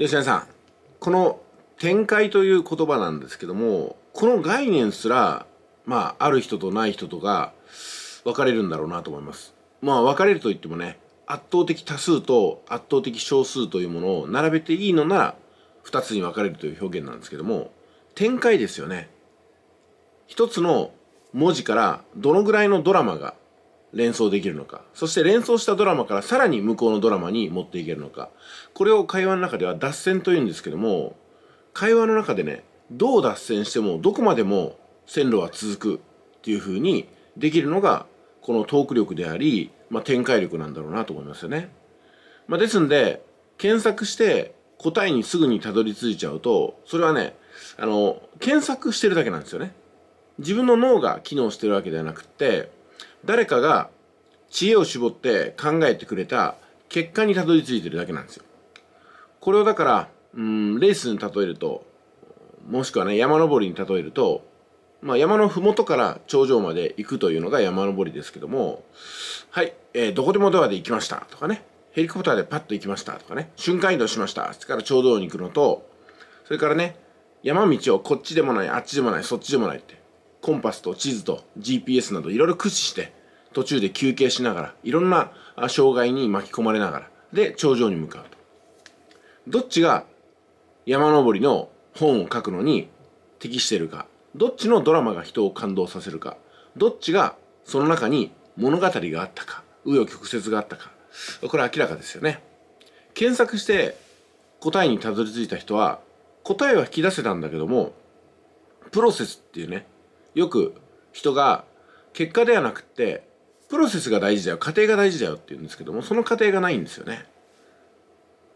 吉谷さんこの展開という言葉なんですけどもこの概念すらまあある人とない人とが分かれるんだろうなと思いますまあ分かれるといってもね圧倒的多数と圧倒的少数というものを並べていいのなら2つに分かれるという表現なんですけども展開ですよね一つの文字からどのぐらいのドラマが連想できるのか、そして連想したドラマからさらに向こうのドラマに持っていけるのか、これを会話の中では脱線というんですけども、会話の中でね、どう脱線してもどこまでも線路は続くっていう風にできるのが、このトーク力であり、まあ、展開力なんだろうなと思いますよね。まあ、ですんで、検索して答えにすぐにたどり着いちゃうと、それはね、あの、検索してるだけなんですよね。自分の脳が機能してるわけではなくて、誰かが知恵を絞って考えてくれた結果にたどり着いてるだけなんですよ。これをだから、うん、レースに例えると、もしくはね、山登りに例えると、まあ、山の麓から頂上まで行くというのが山登りですけども、はい、えー、どこでもドアで行きましたとかね、ヘリコプターでパッと行きましたとかね、瞬間移動しました。それから頂上に行くのと、それからね、山道をこっちでもない、あっちでもない、そっちでもないって。コンパスと地図と GPS などいろいろ駆使して、途中で休憩しながら、いろんな障害に巻き込まれながら、で、頂上に向かうと。どっちが山登りの本を書くのに適しているか、どっちのドラマが人を感動させるか、どっちがその中に物語があったか、紆余曲折があったか、これ明らかですよね。検索して答えにたどり着いた人は、答えは引き出せたんだけども、プロセスっていうね、よく人が結果ではなくってプロセスが大事だよ過程が大事だよって言うんですけどもその過程がないんですよね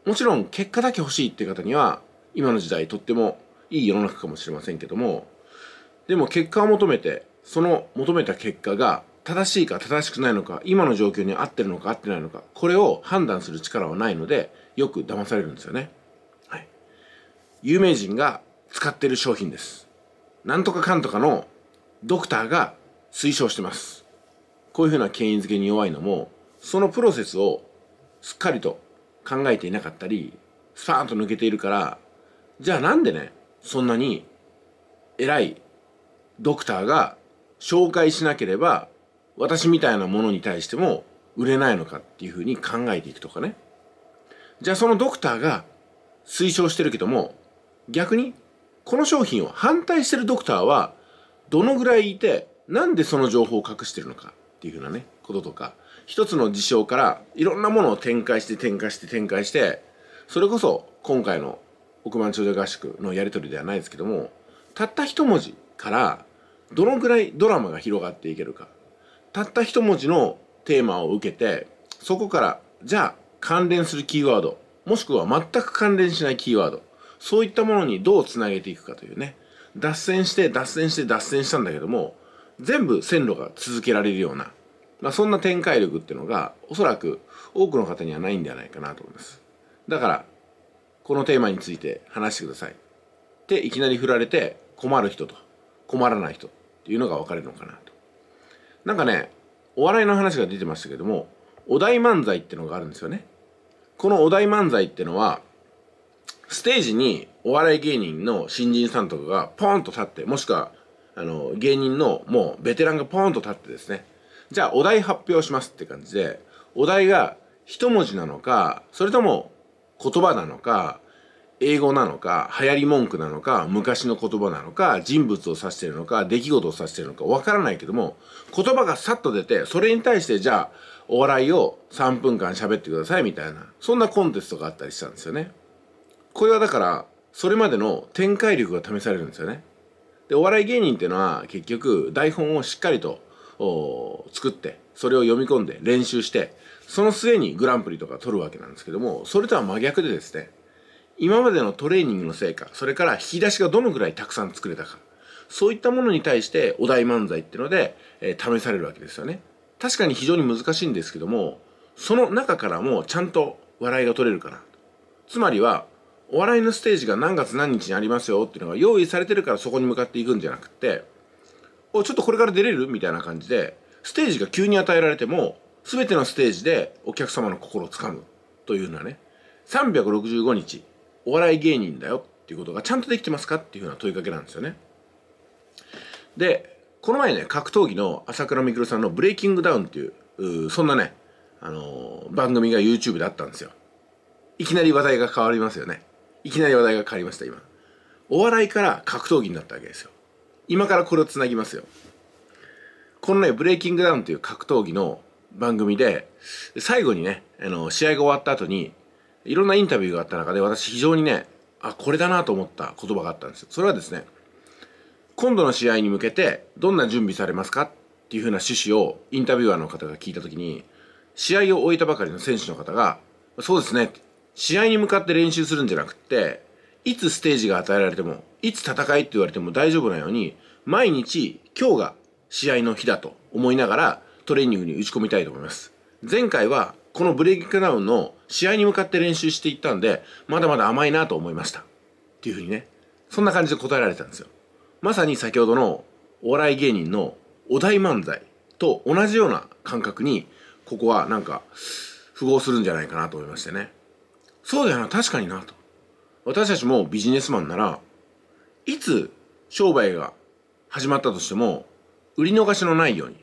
もちろん結果だけ欲しいっていう方には今の時代とってもいい世の中かもしれませんけどもでも結果を求めてその求めた結果が正しいか正しくないのか今の状況に合ってるのか合ってないのかこれを判断する力はないのでよく騙されるんですよね、はい、有名人が使ってる商品ですなんとかかんとかのドクターが推奨してます。こういうふうな権威づけに弱いのも、そのプロセスをすっかりと考えていなかったり、スパーンと抜けているから、じゃあなんでね、そんなに偉いドクターが紹介しなければ、私みたいなものに対しても売れないのかっていうふうに考えていくとかね。じゃあそのドクターが推奨してるけども、逆にこの商品を反対してるドクターはどのぐらいいてなんでその情報を隠してるのかっていうふうなねこととか一つの事象からいろんなものを展開して展開して展開してそれこそ今回の億万長者合宿のやり取りではないですけどもたった一文字からどのぐらいドラマが広がっていけるかたった一文字のテーマを受けてそこからじゃあ関連するキーワードもしくは全く関連しないキーワードそういったものにどうつなげていくかというね脱線して脱線して脱線したんだけども全部線路が続けられるような、まあ、そんな展開力っていうのがおそらく多くの方にはないんではないかなと思いますだからこのテーマについて話してくださいっていきなり振られて困る人と困らない人っていうのが分かれるのかなとなんかねお笑いの話が出てましたけどもお題漫才ってのがあるんですよねこのお題漫才ってのはステージにお笑い芸人の新人さんとかがポーンと立って、もしくは、あの、芸人のもうベテランがポーンと立ってですね、じゃあお題発表しますって感じで、お題が一文字なのか、それとも言葉なのか、英語なのか、流行り文句なのか、昔の言葉なのか、人物を指してるのか、出来事を指してるのか、わからないけども、言葉がさっと出て、それに対して、じゃあ、お笑いを3分間喋ってください、みたいな、そんなコンテストがあったりしたんですよね。これはだからそれまでの展開力が試されるんですよねでお笑い芸人っていうのは結局台本をしっかりと作ってそれを読み込んで練習してその末にグランプリとか取るわけなんですけどもそれとは真逆でですね今までのトレーニングの成果それから引き出しがどのぐらいたくさん作れたかそういったものに対してお題漫才っていうので、えー、試されるわけですよね確かに非常に難しいんですけどもその中からもちゃんと笑いが取れるかなつまりはお笑いのステージが何月何日にありますよっていうのが用意されてるからそこに向かっていくんじゃなくて、お、ちょっとこれから出れるみたいな感じで、ステージが急に与えられても、全てのステージでお客様の心をつかむというのはね、365日、お笑い芸人だよっていうことがちゃんとできてますかっていうふうな問いかけなんですよね。で、この前ね、格闘技の朝倉未来さんのブレイキングダウンっていう、うそんなね、あのー、番組が YouTube であったんですよ。いきなり話題が変わりますよね。いきなり話題が変わりました今お笑いから格闘技になったわけですよ今からこれをつなぎますよこのねブレイキングダウンという格闘技の番組で最後にねあの試合が終わった後にいろんなインタビューがあった中で私非常にねあこれだなと思った言葉があったんですよそれはですね今度の試合に向けてどんな準備されますかっていうふうな趣旨をインタビュアーの方が聞いた時に試合を終えたばかりの選手の方が「そうですね」試合に向かって練習するんじゃなくっていつステージが与えられてもいつ戦いって言われても大丈夫なように毎日今日が試合の日だと思いながらトレーニングに打ち込みたいと思います前回はこのブレイクダウンの試合に向かって練習していったんでまだまだ甘いなと思いましたっていうふうにねそんな感じで答えられたんですよまさに先ほどのお笑い芸人のお題漫才と同じような感覚にここはなんか符合するんじゃないかなと思いましてねそうだよな、確かにな、と。私たちもビジネスマンなら、いつ商売が始まったとしても、売り逃しのないように、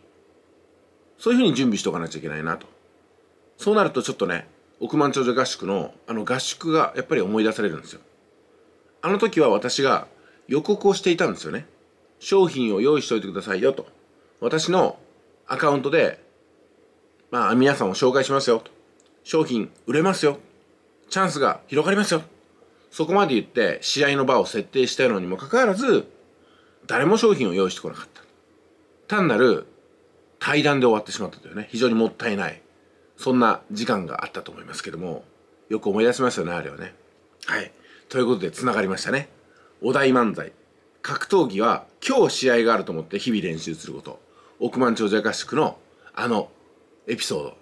そういうふうに準備しとかなきゃいけないなと。そうなるとちょっとね、億万長者合宿のあの合宿がやっぱり思い出されるんですよ。あの時は私が予告をしていたんですよね。商品を用意しといてくださいよと。私のアカウントで、まあ皆さんを紹介しますよと。商品売れますよ。チャンスが広がりますよ。そこまで言って試合の場を設定したのにもかかわらず、誰も商品を用意してこなかった。単なる対談で終わってしまったというね、非常にもったいない、そんな時間があったと思いますけども、よく思い出しますよね、あれはね。はい。ということで、繋がりましたね。お題漫才。格闘技は今日試合があると思って日々練習すること。億万長者合宿のあのエピソード。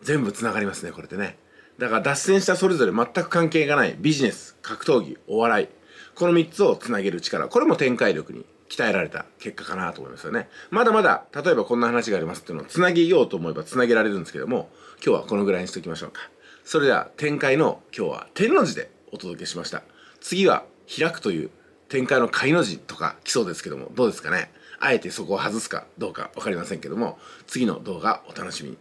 全部繋がりますね、これでね。だから脱線したそれぞれ全く関係がないビジネス、格闘技、お笑い。この3つをつなげる力。これも展開力に鍛えられた結果かなと思いますよね。まだまだ、例えばこんな話がありますっていうのをつなげようと思えばつなげられるんですけども、今日はこのぐらいにしておきましょうか。それでは展開の今日は天の字でお届けしました。次は開くという展開の開の字とか来そうですけども、どうですかねあえてそこを外すかどうか分かりませんけども、次の動画お楽しみに。